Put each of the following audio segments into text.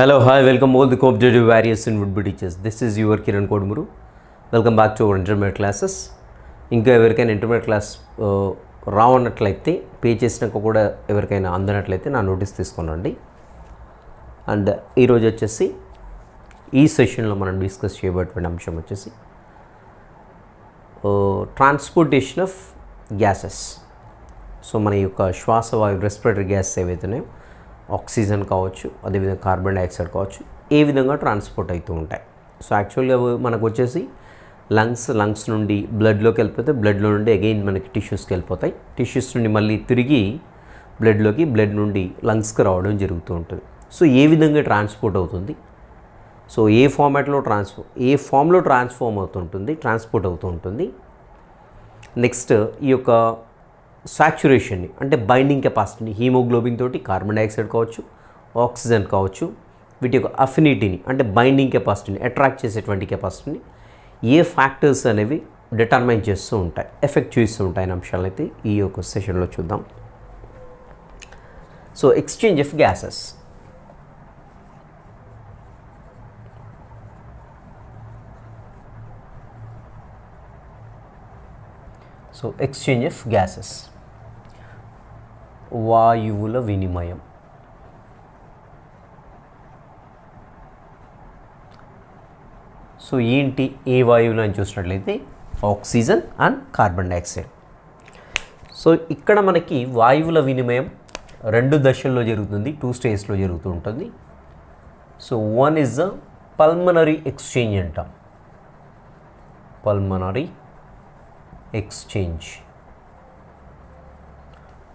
Hello, hi, welcome all the cooperative various and would-be teachers This is your Kiran Kodmuru. Welcome back to our intermediate classes ఇంకా ఎవరికైనా intermediate class రావన్నట్లయితే pay చేసినాక కూడా ఎవరికైనా అందనట్లయితే నా notice తీసుకోనండి and ఈరోజు వచ్చేసి ఈ సెషన్లో మనం డిస్కస్ చేయబడిన అంశం వచ్చేసి ట్రాన్స్పోర్టేషన్ ఆఫ్ గ్యాసెస్ సో మన యొక్క శ్వాసవాయు రెస్పిరేటరీ గ్యాస్ ఏవైతున్నాయో ఆక్సిజన్ కావచ్చు అదేవిధంగా కార్బన్ డైఆక్సైడ్ కావచ్చు ఏ విధంగా ట్రాన్స్పోర్ట్ అవుతూ ఉంటాయి సో యాక్చువల్గా మనకు వచ్చేసి లంగ్స్ లంగ్స్ నుండి బ్లడ్లోకి వెళ్ళిపోతే బ్లడ్లో నుండి అగైన్ మనకి టిష్యూస్కి వెళ్ళిపోతాయి టిష్యూస్ నుండి మళ్ళీ తిరిగి బ్లడ్లోకి బ్లడ్ నుండి లంగ్స్కి రావడం జరుగుతూ ఉంటుంది సో ఏ విధంగా ట్రాన్స్పోర్ట్ అవుతుంది సో ఏ ఫార్మాట్లో ట్రాన్స్ఫో ఏ ఫామ్లో ట్రాన్స్ఫార్మ్ అవుతుంటుంది ట్రాన్స్పోర్ట్ అవుతూ ఉంటుంది నెక్స్ట్ ఈ యొక్క సాచ్యురేషన్ని అంటే బైండింగ్ కెపాసిటీని హీమోగ్లోబిన్ తోటి కార్బన్ డైఆక్సైడ్ కావచ్చు ఆక్సిజన్ కావచ్చు వీటి యొక్క అఫినిటీని అంటే బైండింగ్ కెపాసిటీని అట్రాక్ట్ చేసేటువంటి కెపాసిటీని ఏ ఫ్యాక్టర్స్ అనేవి డిటర్మైన్ చేస్తూ ఉంటాయి ఎఫెక్ట్ చేస్తూ ఉంటాయి అనే అంశాలు అయితే ఈ యొక్క సెషన్లో చూద్దాం so exchange of gases so exchange of gases వాయువుల వినిమయం సో ఏంటి ఏ వాయువులు అని చూసినట్లయితే oxygen and carbon dioxide so ఇక్కడ మనకి వాయువుల వినిమయం రెండు దశల్లో జరుగుతుంది టూ స్టేజ్లో జరుగుతూ ఉంటుంది so one is the pulmonary exchange అంటాం పల్మనరీ ఎక్స్చేంజ్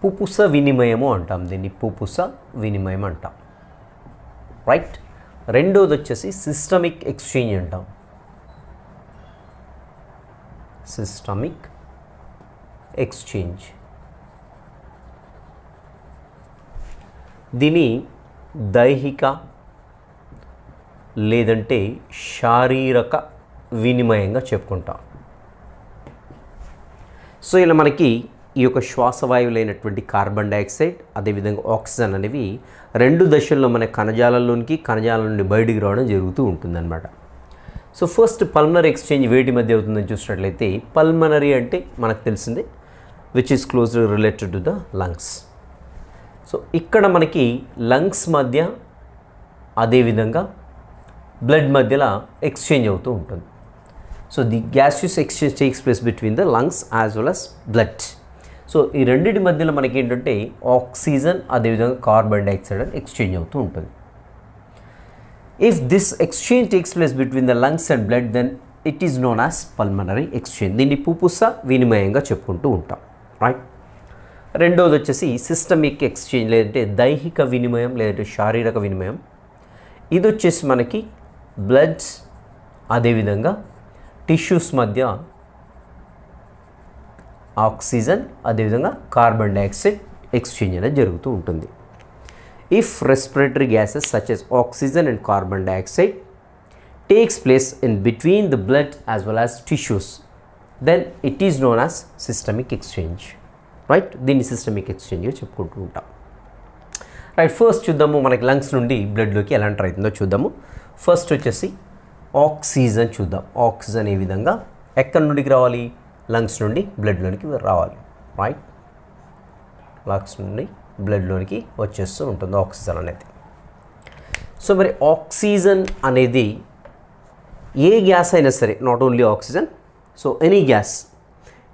పుపుస వినిమయము అంటాం దీన్ని పుపుస వినిమయం అంటాం రైట్ రెండోది వచ్చేసి సిస్టమిక్ ఎక్స్చేంజ్ అంటాం సిస్టమిక్ ఎక్స్చేంజ్ దీని దైహిక లేదంటే శారీరక వినిమయంగా చెప్పుకుంటాం సో ఇలా మనకి ఈ యొక్క శ్వాసవాయువులైనటువంటి కార్బన్ డైఆక్సైడ్ అదేవిధంగా ఆక్సిజన్ అనేవి రెండు దశల్లో మన కణజాలంలోనికి కణజాలం నుండి బయటికి రావడం జరుగుతూ ఉంటుందన్నమాట సో ఫస్ట్ పల్మనరీ ఎక్స్చేంజ్ వేటి మధ్య అవుతుందని చూసినట్లయితే పల్మనరీ అంటే మనకు తెలిసిందే which is close related to the lungs so ఇక్కడ మనకి లంగ్స్ మధ్య అదేవిధంగా బ్లడ్ మధ్యలో ఎక్స్చేంజ్ అవుతూ ఉంటుంది so the gaseous exchange takes place between the lungs as well as blood so ఈ రెండింటి మధ్యలో మనకి ఏంటంటే ఆక్సిజన్ అదేవిధంగా కార్బన్ డైఆక్సైడ్ అని ఎక్స్చేంజ్ అవుతూ ఉంటుంది if this exchange takes place between the lungs and blood then it is known as pulmonary exchange దీన్ని పుపుస వినిమయంగా చెప్పుకుంటూ ఉంటాం రైట్ రెండోది వచ్చేసి సిస్టమిక్ ఎక్స్చేంజ్ లేదంటే దైహిక వినిమయం లేదంటే శారీరక వినిమయం ఇది వచ్చేసి మనకి బ్లడ్ అదేవిధంగా టిష్యూస్ మధ్య ఆక్సిజన్ అదేవిధంగా కార్బన్ డైఆక్సైడ్ ఎక్స్చేంజ్ అనేది జరుగుతూ ఉంటుంది if respiratory gases such as oxygen and carbon dioxide takes place in between the blood as well as tissues then it is known as systemic exchange right దీన్ని systemic ఎక్స్చేంజ్గా చెప్పుకుంటూ ఉంటాం right first చూద్దాము మనకి lungs నుండి బ్లడ్లోకి ఎలా enter అవుతుందో చూద్దాము ఫస్ట్ వచ్చేసి ఆక్సిజన్ చూద్దాం ఆక్సిజన్ ఏ విధంగా ఎక్కడి నుండికి రావాలి లంగ్స్ నుండి బ్లడ్లోనికి రావాలి రైట్ లంగ్స్ నుండి బ్లడ్లోనికి వచ్చేస్తూ ఉంటుంది ఆక్సిజన్ అనేది సో మరి ఆక్సిజన్ అనేది ఏ గ్యాస్ అయినా సరే not only oxygen so any gas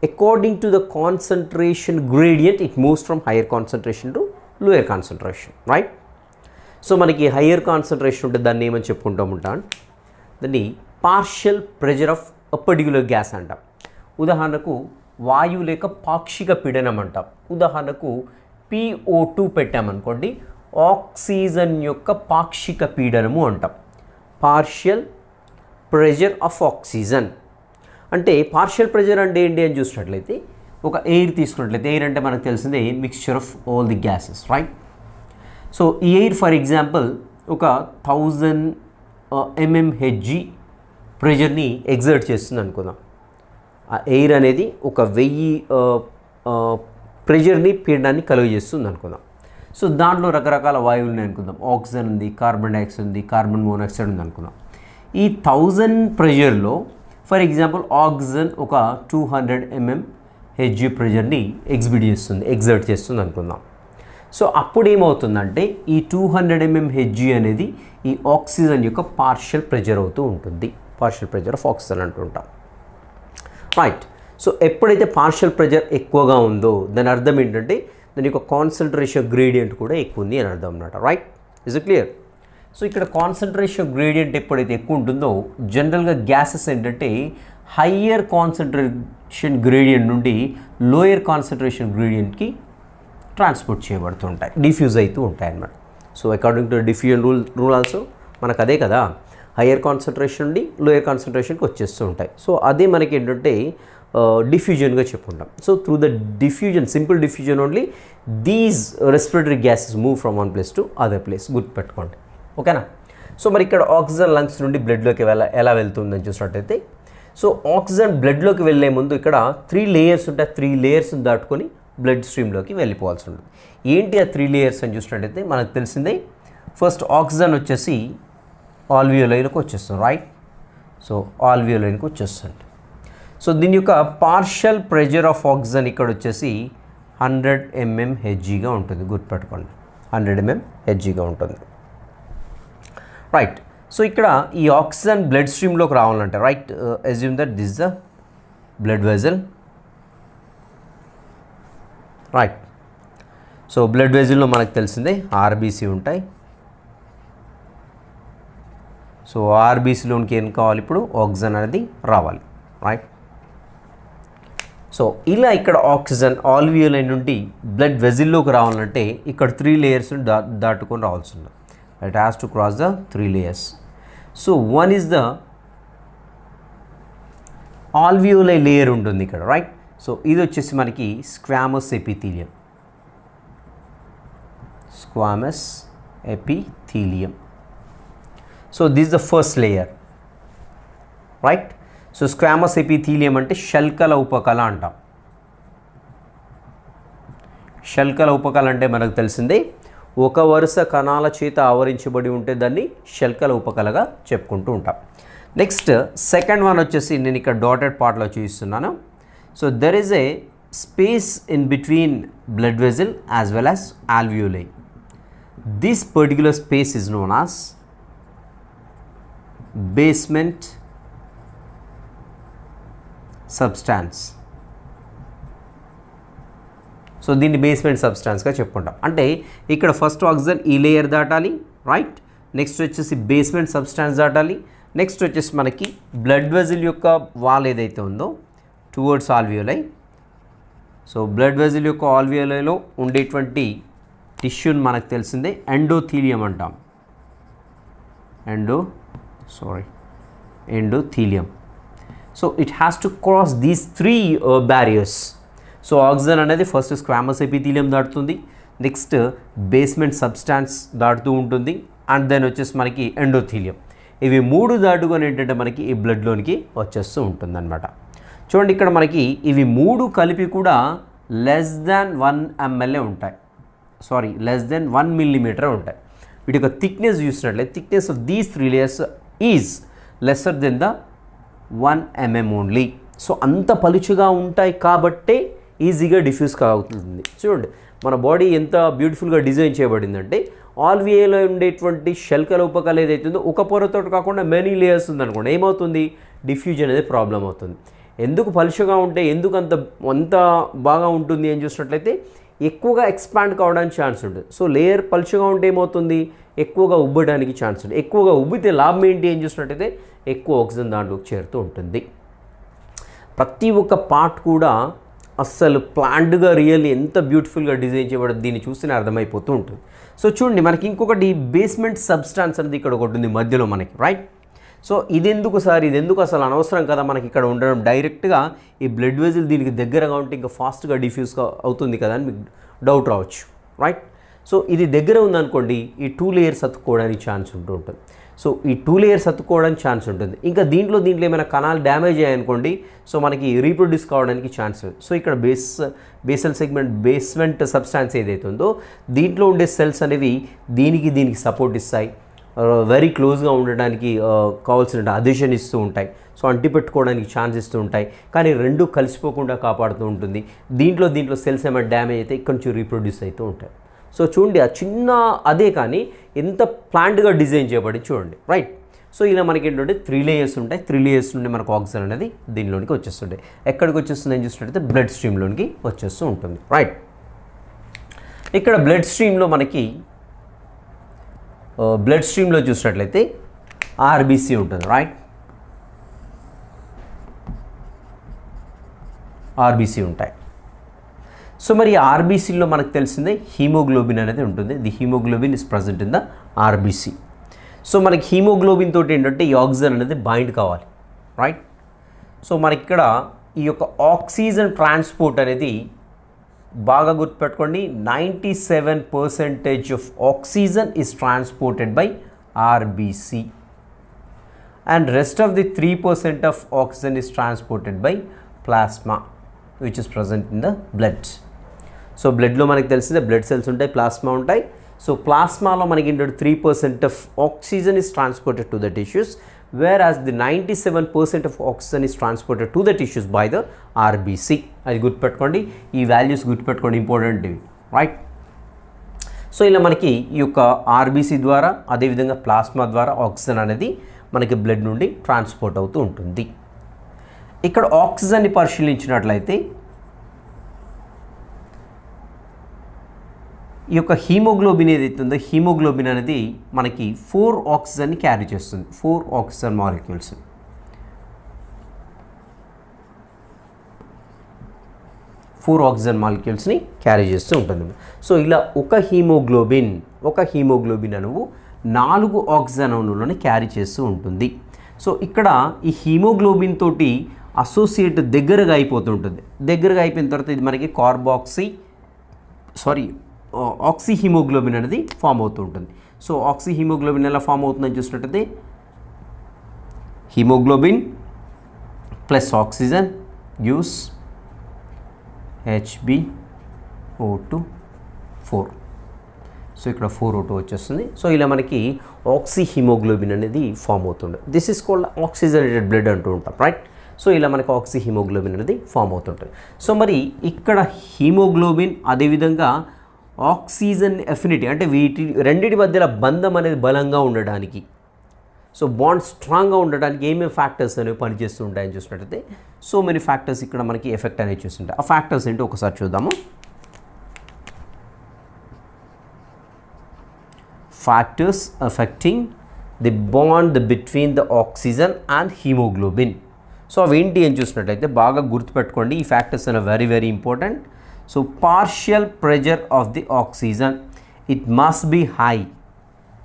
according to the concentration gradient it moves from higher concentration to lower concentration right so మనకి హయ్యర్ కాన్సన్ట్రేషన్ ఉంటే దాన్ని ఏమని చెప్పుకుంటాం ఉంటాం దాన్ని partial pressure of particular gas అంటాం ఉదాహరణకు వాయువు లేక పాక్షిక పీడనం అంటాం ఉదాహరణకు పిఓ టూ పెట్టామనుకోండి ఆక్సిజన్ యొక్క పాక్షిక పీడనము అంటాం పార్షియల్ ప్రెజర్ ఆఫ్ ఆక్సిజన్ అంటే పార్షియల్ ప్రెజర్ అంటే ఏంటి అని చూసినట్లయితే ఒక ఎయిర్ తీసుకున్నట్లయితే ఎయిర్ అంటే మనకు తెలిసిందే mixture of all the gases right so ఈ ఎయిర్ ఫర్ ఎగ్జాంపుల్ ఒక థౌజండ్ ఎంఎంహెచ్జి ప్రెజర్ని ఎగ్జర్ట్ చేస్తుంది అనుకుందాం ఆ ఎయిర్ అనేది ఒక వెయ్యి ప్రెజర్ని పీడనాన్ని చేస్తుంది అనుకుందాం సో దాంట్లో రకరకాల వాయువులు ఉన్నాయి అనుకుందాం ఆక్సిజన్ ఉంది కార్బన్ డైఆక్సైడ్ ఉంది కార్బన్ మోనాక్సైడ్ ఉంది అనుకుందాం ఈ థౌజండ్ ప్రెజర్లో ఫర్ ఎగ్జాంపుల్ ఆక్సిజన్ ఒక టూ హండ్రెడ్ ఎంఎం హెచ్జి ప్రెజర్ని ఎగ్జిబిట్ చేస్తుంది ఎగ్జర్ట్ చేస్తుంది అనుకుందాం సో అప్పుడు ఏమవుతుందంటే ఈ టూ హండ్రెడ్ ఎంఎం హెచ్జి అనేది ఈ ఆక్సిజన్ యొక్క పార్షియల్ ప్రెజర్ అవుతూ ఉంటుంది పార్షియల్ ప్రెజర్ ఆఫ్ ఆక్సిజన్ అంటుంటాం రైట్ సో ఎప్పుడైతే పార్షియల్ ప్రెజర్ ఎక్కువగా ఉందో దాని అర్థం ఏంటంటే దాని యొక్క కాన్సన్ట్రేషన్ గ్రేడియంట్ కూడా ఎక్కువ ఉంది అని అర్థం అనమాట రైట్ ఇస్ క్లియర్ సో ఇక్కడ కాన్సన్ట్రేషన్ గ్రేడియంట్ ఎప్పుడైతే ఎక్కువ ఉంటుందో జనరల్గా గ్యాసెస్ ఏంటంటే హయ్యర్ కాన్సన్ట్రేషన్ గ్రేడియంట్ నుండి లోయర్ కాన్సన్ట్రేషన్ గ్రేడియంట్కి ట్రాన్స్పోర్ట్ చేయబడుతుంటాయి డిఫ్యూజ్ అవుతూ ఉంటాయి అన్నమాట so according to diffusion rule rule also మనకు అదే కదా హయ్యర్ కాన్సన్ట్రేషన్ నుండి లోయర్ కాన్సన్ట్రేషన్కి వచ్చేస్తూ ఉంటాయి సో అదే మనకి ఏంటంటే డిఫ్యూజన్గా చెప్పుకుంటాం so through the diffusion simple diffusion only these respiratory gases move from one place to other place గుర్తుపెట్టుకోండి ఓకేనా సో మరి ఇక్కడ ఆక్సిజన్ లంగ్స్ నుండి బ్లడ్లోకి వెళ్ళ ఎలా వెళ్తుందని చూసినట్టయితే సో ఆక్సిజన్ బ్లడ్లోకి వెళ్ళే ముందు ఇక్కడ త్రీ లేయర్స్ ఉంటాయి త్రీ లేయర్స్ దాటుకొని బ్లడ్ స్ట్రీమ్లోకి వెళ్ళిపోవాల్సి ఉంటుంది ఏంటి ఆ త్రీ లేయర్స్ అని చూసినట్టయితే మనకు తెలిసిందే ఫస్ట్ ఆక్సిజన్ వచ్చేసి ఆల్వియోలైన్కి వచ్చేస్తుంది రైట్ సో ఆల్వియోలైన్కి వచ్చేస్తుంది సో దీని యొక్క పార్షల్ ప్రెజర్ ఆఫ్ ఆక్సిజన్ ఇక్కడ వచ్చేసి హండ్రెడ్ ఎంఎం హెచ్జీగా ఉంటుంది గుర్తుపెట్టుకోండి హండ్రెడ్ ఎంఎం హెచ్జీగా ఉంటుంది రైట్ సో ఇక్కడ ఈ ఆక్సిజన్ బ్లడ్ స్ట్రీమ్లోకి రావాలంటే right assume that this the blood vessel right so blood వెజిల్లో మనకు తెలిసిందే ఆర్బీసీ ఉంటాయి సో ఆర్బీసీలోనికి ఏం కావాలి ఇప్పుడు ఆక్సిజన్ అనేది రావాలి రైట్ సో ఇలా ఇక్కడ ఆక్సిజన్ ఆల్వియోల్ నుండి బ్లడ్ వెజిల్లోకి రావాలంటే ఇక్కడ త్రీ లేయర్స్ దా దాటుకొని రావాల్సి ఉంది it has to cross the three layers so one is the alveoli layer ఉంటుంది ఇక్కడ రైట్ సో ఇది వచ్చేసి మనకి squamous epithelium squamous epithelium so this the first layer right so squamous epithelium అంటే షల్కల ఉపకళ అంటాం షల్కల ఉపకళ అంటే మనకు తెలిసిందే ఒక వరుస కణాల చేత ఆవరించబడి ఉంటే దాన్ని షల్కల ఉపకళగా చెప్పుకుంటూ ఉంటాం నెక్స్ట్ సెకండ్ వన్ వచ్చేసి నేను ఇక్కడ డాటెడ్ పార్ట్లో చూపిస్తున్నాను So there is a space in between blood vessel as well as alveoli. This particular space is known as basement substance so దీన్ని బేస్మెంట్ సబ్స్టాన్స్గా చెప్పుకుంటాం అంటే ఇక్కడ ఫస్ట్ ఆక్సిజన్ ఈ లేయర్ దాటాలి రైట్ నెక్స్ట్ వచ్చేసి బేస్మెంట్ సబ్స్టాన్స్ దాటాలి నెక్స్ట్ వచ్చేసి మనకి బ్లడ్ వెజిల్ యొక్క వాల్ ఏదైతే ఉందో towards alveoli so blood vessel యొక్క ఆల్వియోలైలో ఉండేటువంటి టిష్యూని మనకు తెలిసిందే ఎండోథీలియం అంటాం endo sorry endothelium so it has to cross these three barriers so oxygen అనేది ఫస్ట్ స్క్వామస్ ఎపిథీలియం దాటుతుంది నెక్స్ట్ బేస్మెంట్ సబ్స్టాన్స్ దాటుతూ ఉంటుంది అండ్ దెన్ వచ్చేసి మనకి ఎండోథీలియం ఇవి మూడు దాటుకొని ఏంటంటే మనకి ఈ బ్లడ్లోనికి వచ్చేస్తూ ఉంటుంది అనమాట చూడండి ఇక్కడ మనకి ఇవి మూడు కలిపి కూడా లెస్ దాన్ వన్ ఎంఎల్ఏ ఉంటాయి sorry less than one millimetre ఉంటాయి వీటి యొక్క థిక్నెస్ చూసినట్లయితే thickness of these three layers is lesser than the one mm only so అంత పలుచుగా ఉంటాయి కాబట్టే ఈజీగా డిఫ్యూజ్ కాగుతుంది చూడండి మన బాడీ ఎంత బ్యూటిఫుల్గా డిజైన్ చేయబడిందంటే ఆల్వియేలో ఉండేటువంటి శల్కల ఉపకలు ఏదైతుందో ఒక పొరతో కాకుండా మెనీ లేయర్స్ ఉందనుకోండి ఏమవుతుంది డిఫ్యూజ్ అనేది ప్రాబ్లం అవుతుంది ఎందుకు పలుషగా ఉంటే ఎందుకు అంత అంత బాగా ఉంటుంది అని చూసినట్లయితే ఎక్కువగా ఎక్స్పాండ్ కావడానికి ఛాన్స్ ఉంటుంది సో లేయర్ పలుషగా ఉంటే ఏమవుతుంది ఎక్కువగా ఉబ్బడానికి ఛాన్స్ ఉంటుంది ఎక్కువగా ఉబ్బితే లాభం ఏంటి అని చూసినట్టయితే ఎక్కువ ఆక్సిజన్ దాంట్లోకి చేరుతూ ఉంటుంది ప్రతి ఒక్క పార్ట్ కూడా అస్సలు ప్లాంట్గా రియల్ ఎంత బ్యూటిఫుల్గా డిజైన్ చేయబడి దీన్ని చూస్తేనే అర్థమైపోతూ ఉంటుంది సో చూడండి మనకి ఇంకొకటి బేస్మెంట్ సబ్స్టాన్స్ అనేది ఇక్కడ ఒకటి ఉంది మధ్యలో మనకి రైట్ సో ఇదెందుకు సార్ ఇది ఎందుకు అసలు అనవసరం కదా మనకి ఇక్కడ ఉండడం డైరెక్ట్గా ఈ బ్లడ్ వెజిల్ దీనికి దగ్గరగా ఉంటే ఇంకా ఫాస్ట్గా డిఫ్యూజ్ అవుతుంది కదా అని మీకు డౌట్ రావచ్చు రైట్ సో ఇది దగ్గర ఉందనుకోండి ఈ టూ లేయర్స్ అతుక్కోవడానికి ఛాన్స్ ఉంటూ ఉంటుంది సో ఈ టూ లేయర్స్ అతుక్కోవడానికి ఛాన్స్ ఉంటుంది ఇంకా దీంట్లో దీంట్లో ఏమైనా కణాలు డ్యామేజ్ అయ్యాయనుకోండి సో మనకి రీప్రొడ్యూస్ కావడానికి ఛాన్స్ సో ఇక్కడ base basal segment basement substance ఏదైతే ఉందో దీంట్లో ఉండే సెల్స్ అనేవి దీనికి దీనికి సపోర్ట్ ఇస్తాయి వెరీ క్లోజ్గా ఉండడానికి కావాల్సిన అదిషన్ ఇస్తూ ఉంటాయి సో అంటిపెట్టుకోవడానికి ఛాన్స్ ఇస్తూ ఉంటాయి కానీ రెండు కలిసిపోకుండా కాపాడుతూ ఉంటుంది దీంట్లో దీంట్లో సెల్స్ ఏమైనా డ్యామేజ్ అయితే ఇక్కడ నుంచి రీప్రొడ్యూస్ అవుతూ ఉంటాయి సో చూడండి ఆ చిన్న అదే కానీ ఎంత ప్లాంట్గా డిజైన్ చేయబడి చూడండి రైట్ సో ఇలా మనకి ఏంటంటే త్రీ లేయర్స్ ఉంటాయి త్రీ లేయర్స్ నుండి మనకు ఆక్సిజన్ అనేది దీనిలోనికి వచ్చేస్తుంటాయి ఎక్కడికి వచ్చేస్తుంది అని చూసినట్టయితే బ్లడ్ స్ట్రీమ్లోనికి వచ్చేస్తూ ఉంటుంది రైట్ ఇక్కడ బ్లడ్ స్ట్రీమ్లో మనకి బ్లడ్ స్ట్రీమ్లో చూసినట్లయితే ఆర్బీసీ ఉంటుంది రైట్ ఆర్బీసీ ఉంటాయి సో మరి ఆర్బీసీలో మనకు తెలిసిందే హీమోగ్లోబిన్ అనేది ఉంటుంది the haemoglobin is present in the RBC so మనకి హీమోగ్లోబిన్ తోటి ఏంటంటే ఈ ఆక్సిజన్ అనేది బైండ్ కావాలి రైట్ సో మనకి ఇక్కడ ఈ యొక్క ఆక్సిజన్ ట్రాన్స్పోర్ట్ అనేది Baga good petkondi 97 percentage of oxygen is transported by RBC and rest of the 3% of oxygen is transported by plasma which is present in the blood. So blood lo manak telsi the blood cells untai plasma untai. So plasma lo manak 3% of oxygen is transported to the tissues whereas the 97% of oxygen is transported to the tissues by the RBC. అది గుర్తుపెట్టుకోండి ఈ values గుర్తుపెట్టుకోండి important right so ఇలా మనకి ఈ యొక్క RBC ద్వారా అదేవిధంగా ప్లాస్మా ద్వారా ఆక్సిజన్ అనేది మనకి బ్లడ్ నుండి ట్రాన్స్పోర్ట్ అవుతూ ఉంటుంది ఇక్కడ ఆక్సిజన్ని పరిశీలించినట్లయితే ఈ యొక్క హీమోగ్లోబిన్ ఏదైతే ఉందో హీమోగ్లోబిన్ అనేది మనకి ఫోర్ ఆక్సిజన్ని క్యారీ చేస్తుంది four oxygen molecules four oxygen మాలిక్యూల్స్ని క్యారీ చేస్తూ ఉంటుంది సో ఇలా ఒక హీమోగ్లోబిన్ ఒక హీమోగ్లోబిన్ అణువు నాలుగు ఆక్సిజన్ అణువులను క్యారీ చేస్తూ ఉంటుంది సో ఇక్కడ ఈ హీమోగ్లోబిన్ తోటి అసోసియేట్ దగ్గరగా అయిపోతుంటుంది దగ్గరగా అయిపోయిన తర్వాత ఇది మనకి కార్బాక్సీ సారీ ఆక్సిహిమోగ్లోబిన్ అనేది ఫామ్ అవుతూ ఉంటుంది సో ఆక్సిహిమోగ్లోబిన్ ఎలా ఫామ్ అవుతుందని చూసినట్టయితే haemoglobin plus oxygen use HB O two four so ఇక్కడ ఫోర్ టూ వచ్చేస్తుంది సో ఇలా మనకి ఆక్సిహిమోగ్లోబిన్ అనేది ఫామ్ అవుతుంది this is called oxygenated blood అంటూ ఉంటాం రైట్ సో ఇలా మనకు ఆక్సిహిమోగ్లోబిన్ అనేది ఫామ్ అవుతుంటుంది సో మరి ఇక్కడ హీమోగ్లోబిన్ అదేవిధంగా ఆక్సిజన్ ఎఫినిటీ అంటే వీటి రెండింటి మధ్యలో బంధం అనేది బలంగా ఉండడానికి సో బాండ్ స్ట్రాంగ్గా ఉండడానికి ఏమేమి ఫ్యాక్టర్స్ అనేవి ఉంటాయని చూసినట్టయితే సో మెనీ ఫ్యాక్టర్స్ ఇక్కడ మనకి ఎఫెక్ట్ అనేది చూస్తుంటాయి ఆ ఫ్యాక్టర్స్ ఏంటి ఒకసారి చూద్దాము factors affecting the bond between the oxygen and haemoglobin so అవి ఏంటి అని చూసినట్టయితే బాగా గుర్తుపెట్టుకోండి ఈ ఫ్యాక్టర్స్ అనేవి very very important so partial pressure of the oxygen it must be high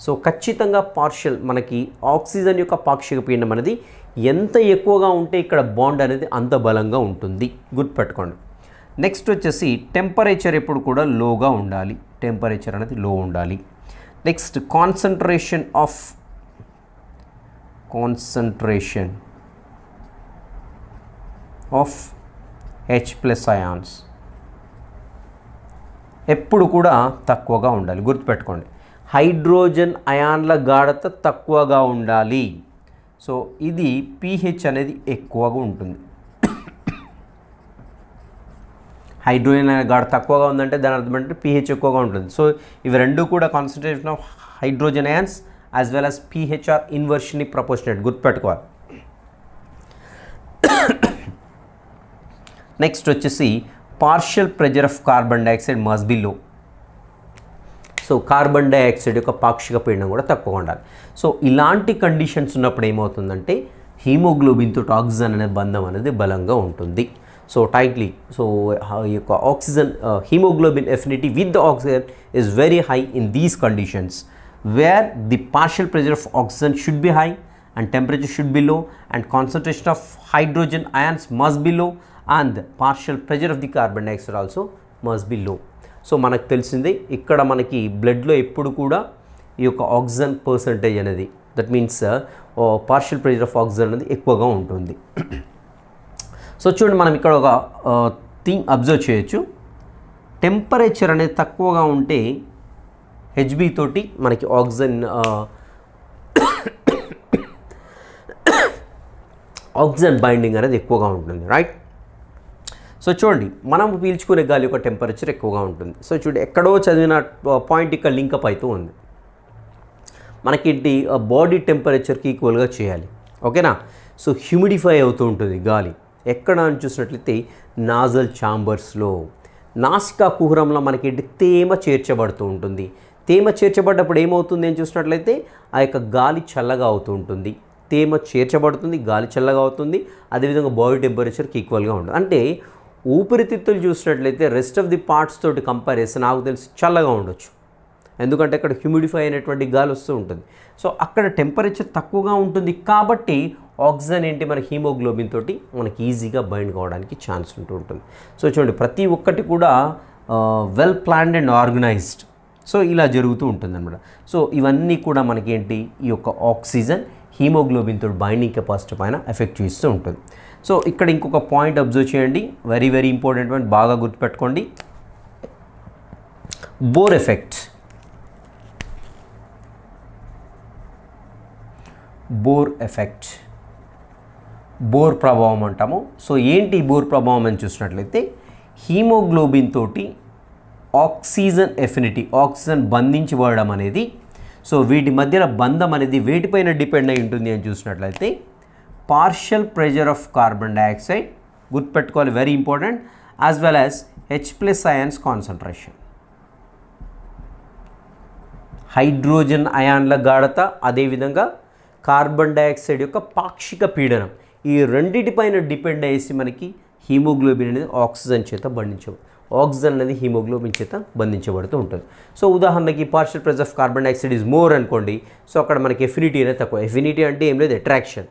so ఖచ్చితంగా పార్షియల్ మనకి ఆక్సిజన్ యొక్క పాక్షిక పీండం అనేది ఎంత ఎక్కువగా ఉంటే ఇక్కడ బాండ్ అనేది అంత బలంగా ఉంటుంది గుర్తుపెట్టుకోండి నెక్స్ట్ వచ్చేసి టెంపరేచర్ ఎప్పుడు కూడా లోగా ఉండాలి టెంపరేచర్ అనేది లో ఉండాలి next concentration of concentration of H plus ions ఎప్పుడు కూడా తక్కువగా ఉండాలి గుర్తుపెట్టుకోండి హైడ్రోజన్ అయాన్ల గాఢత తక్కువగా ఉండాలి సో ఇది పీహెచ్ అనేది ఎక్కువగా ఉంటుంది హైడ్రోజన్ అనే గాఢ తక్కువగా ఉందంటే దాని అర్థం ఏంటంటే పీహెచ్ ఎక్కువగా ఉంటుంది సో ఇవి రెండు కూడా concentration of hydrogen ions as well as pH are inversion proportionate గుర్తుపెట్టుకోవాలి నెక్స్ట్ వచ్చేసి partial pressure of carbon dioxide must be low so carbon dioxide యొక్క పాక్షిక పీడనం కూడా తక్కువగా ఉండాలి సో ఇలాంటి కండిషన్స్ ఉన్నప్పుడు ఏమవుతుందంటే హీమోగ్లోబిన్తో ఆక్సిజన్ అనే బంధం అనేది బలంగా ఉంటుంది సో టైట్లీ సో ఈ యొక్క oxygen haemoglobin affinity with oxygen is very high in these conditions where the partial pressure of oxygen should be high and temperature should be low and concentration of hydrogen ions must be low and partial pressure of the carbon carbon dioxide also must be low. So మనకు తెలిసింది ఇక్కడ మనకి బ్లడ్లో ఎప్పుడు కూడా ఈ యొక్క ఆక్సిజన్ పర్సంటేజ్ అనేది that means partial pressure of oxygen అనేది ఎక్కువగా ఉంటుంది సో చూడండి మనం ఇక్కడ ఒక థింగ్ uh, అబ్జర్వ్ చేయొచ్చు టెంపరేచర్ అనేది తక్కువగా ఉంటే హెచ్బి తోటి మనకి ఆక్సిజన్ ఆక్సిజన్ బైండింగ్ అనేది ఎక్కువగా ఉంటుంది రైట్ సో చూడండి మనం పీల్చుకునే గాలి యొక్క టెంపరేచర్ ఎక్కువగా ఉంటుంది సో చూడండి ఎక్కడో చదివిన పాయింట్ ఇక్కడ అప్ అవుతూ ఉంది మనకేంటి బాడీ టెంపరేచర్కి ఈక్వల్గా చేయాలి ఓకేనా సో హ్యూమిడిఫై అవుతూ ఉంటుంది గాలి ఎక్కడ అని చూసినట్లయితే నాజల్ ఛాంబర్స్లో నాసికా కుహరంలో మనకేంటి తేమ చేర్చబడుతూ ఉంటుంది తేమ చేర్చబడ్డప్పుడు ఏమవుతుంది అని చూసినట్లయితే ఆ యొక్క గాలి చల్లగా అవుతూ ఉంటుంది తేమ చేర్చబడుతుంది గాలి చల్లగా అవుతుంది అదేవిధంగా బాడీ టెంపరేచర్కి ఈక్వల్గా ఉంటుంది అంటే ఊపిరితిత్తులు చూసినట్లయితే రెస్ట్ ఆఫ్ ది పార్ట్స్ తోటి కంపేర్ చేస్తే నాకు తెలిసి చల్లగా ఉండొచ్చు ఎందుకంటే అక్కడ హ్యూమిడిఫై అయినటువంటి గాలి వస్తూ ఉంటుంది సో అక్కడ టెంపరేచర్ తక్కువగా ఉంటుంది కాబట్టి ఆక్సిజన్ ఏంటి మన హీమోగ్లోబిన్ తోటి మనకి ఈజీగా బైండ్ కావడానికి ఛాన్స్ ఉంటూ ఉంటుంది సో చూడండి ప్రతి ఒక్కటి కూడా well planned and organised so ఇలా జరుగుతూ ఉంటుంది అనమాట సో ఇవన్నీ కూడా మనకి ఏంటి ఈ యొక్క ఆక్సిజన్ హీమోగ్లోబిన్తో బైండింగ్ కెపాసిటీ పైన ఎఫెక్ట్ చేస్తూ ఉంటుంది సో ఇక్కడ ఇంకొక పాయింట్ అబ్జర్వ్ చేయండి వెరీ వెరీ ఇంపార్టెంట్ పాయింట్ బాగా గుర్తుపెట్టుకోండి Bohr effect Bohr effect Bohr ప్రభావం అంటాము సో ఏంటి బోర్ ప్రభావం అని చూసినట్లయితే హీమోగ్లోబిన్ తోటి ఆక్సిజన్ ఎఫినిటీ ఆక్సిజన్ బంధించబడడం అనేది సో వీటి మధ్యన బంధం అనేది వేటిపైన డిపెండ్ అయి ఉంటుంది అని చూసినట్లయితే partial pressure of carbon dioxide గుర్తుపెట్టుకోవాలి very important as well as H plus ions concentration హైడ్రోజన్ అయాన్ల గాఢత అదేవిధంగా కార్బన్ డైఆక్సైడ్ యొక్క పాక్షిక పీడనం ఈ రెండింటిపైన డిపెండ్ అయ్యేసి మనకి హీమోగ్లోబిన్ అనేది ఆక్సిజన్ చేత బంధించ ఆక్సిజన్ అనేది హీమోగ్లోబిన్ చేత బంధించబడుతూ ఉంటుంది సో ఉదాహరణకి partial pressure of carbon dioxide is more అనుకోండి సో అక్కడ మనకి ఎఫినిటీ అనేది తక్కువ ఎఫినిటీ అంటే ఏం లేదు attraction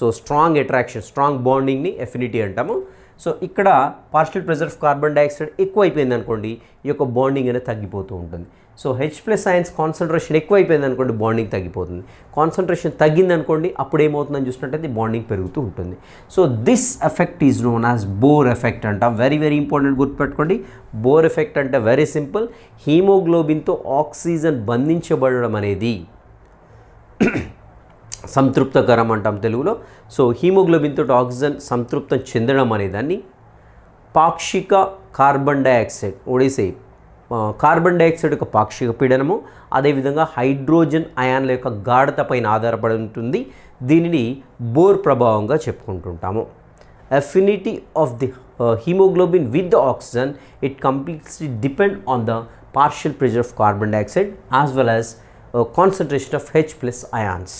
so strong attraction strong బాండింగ్ని ఎఫినిటీ అంటాము సో ఇక్కడ partial pressure of carbon dioxide ఎక్కువ అయిపోయింది అనుకోండి ఈ యొక్క బాండింగ్ అనేది తగ్గిపోతూ ఉంటుంది so H plus ions concentration ఎక్కువ అయిపోయింది అనుకోండి బాండింగ్ తగ్గిపోతుంది కాన్సన్ట్రేషన్ తగ్గింది అనుకోండి అప్పుడు ఏమవుతుందని చూసినట్టయితే బాండింగ్ పెరుగుతూ ఉంటుంది so this effect is known as Bohr effect అంట వెరీ వెరీ ఇంపార్టెంట్ గుర్తుపెట్టుకోండి బోర్ ఎఫెక్ట్ అంటే వెరీ సింపుల్ హీమోగ్లోబిన్తో ఆక్సిజన్ బంధించబడడం అనేది సంతృప్తకరం అంటాం తెలుగులో సో హీమోగ్లోబిన్తో ఆక్సిజన్ సంతృప్తం చెందడం అనేదాన్ని పాక్షిక కార్బన్ డైఆక్సైడ్ ఒడిసే కార్బన్ డైఆక్సైడ్ యొక్క పాక్షిక పీడనము అదేవిధంగా హైడ్రోజన్ అయాన్ల యొక్క గాఢత పైన ఆధారపడి ఉంటుంది దీనిని బోర్ ప్రభావంగా చెప్పుకుంటుంటాము affinity of the haemoglobin with oxygen it completely depend on the partial pressure of carbon dioxide as well as concentration of H plus ions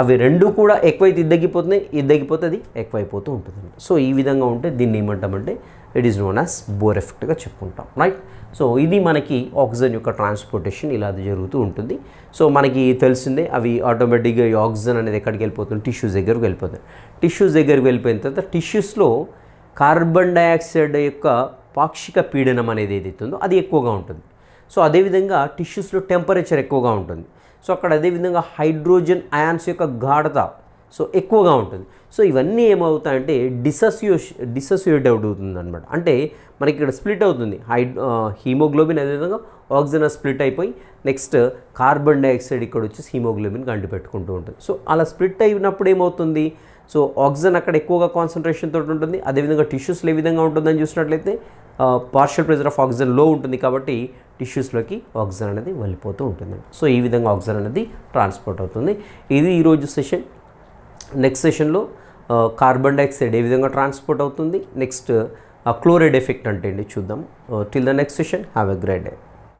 అవి రెండు కూడా ఎక్కువైతే ఇది తగ్గిపోతున్నాయి ఇది తగ్గిపోతే అది ఎక్కువైపోతూ ఉంటుంది సో ఈ విధంగా ఉంటే దీన్ని ఏమంటామంటే it is known as Bohr ఎఫెక్ట్గా చెప్పుకుంటాం రైట్ సో ఇది మనకి ఆక్సిజన్ యొక్క ట్రాన్స్పోర్టేషన్ ఇలా జరుగుతూ ఉంటుంది సో మనకి తెలిసిందే అవి ఆటోమేటిక్గా ఈ ఆక్సిజన్ అనేది ఎక్కడికి వెళ్ళిపోతుంది టిష్యూస్ దగ్గరకు వెళ్ళిపోతుంది టిష్యూస్ దగ్గరకు వెళ్ళిపోయిన తర్వాత టిష్యూస్లో కార్బన్ డైఆక్సైడ్ యొక్క పాక్షిక పీడనం అనేది ఏదైతుందో అది ఎక్కువగా ఉంటుంది సో అదేవిధంగా టిష్యూస్లో టెంపరేచర్ ఎక్కువగా ఉంటుంది సో అక్కడ అదేవిధంగా హైడ్రోజన్ అయాన్స్ యొక్క గాఢత సో ఎక్కువగా ఉంటుంది సో ఇవన్నీ ఏమవుతాయంటే డిససియోష్ అవుట్ అవుతుంది అనమాట అంటే మనకి ఇక్కడ స్ప్లిట్ అవుతుంది హై హీమోగ్లోబిన్ అదేవిధంగా ఆక్సిజన్ స్ప్లిట్ అయిపోయి నెక్స్ట్ కార్బన్ డైఆక్సైడ్ ఇక్కడ వచ్చేసి హీమోగ్లోబిన్ గండి పెట్టుకుంటూ ఉంటుంది సో అలా స్ప్లిట్ అయినప్పుడు ఏమవుతుంది సో ఆక్సిజన్ అక్కడ ఎక్కువగా కాన్సన్ట్రేషన్ తోటి ఉంటుంది అదేవిధంగా టిష్యూస్లో ఏ విధంగా ఉంటుందని చూసినట్లయితే పార్షియల్ ప్రెజర్ ఆఫ్ ఆక్సిజన్ లో ఉంటుంది కాబట్టి టిష్యూస్లోకి ఆక్సిజన్ అనేది వెళ్ళిపోతూ ఉంటుంది సో ఈ విధంగా ఆక్సిజన్ అనేది ట్రాన్స్పోర్ట్ అవుతుంది ఇది ఈరోజు సెషన్ నెక్స్ట్ సెషన్లో కార్బన్ డైఆక్సైడ్ ఏ విధంగా ట్రాన్స్పోర్ట్ అవుతుంది నెక్స్ట్ క్లోరైడ్ ఎఫెక్ట్ అంటే అండి చూద్దాం till the next session have a great day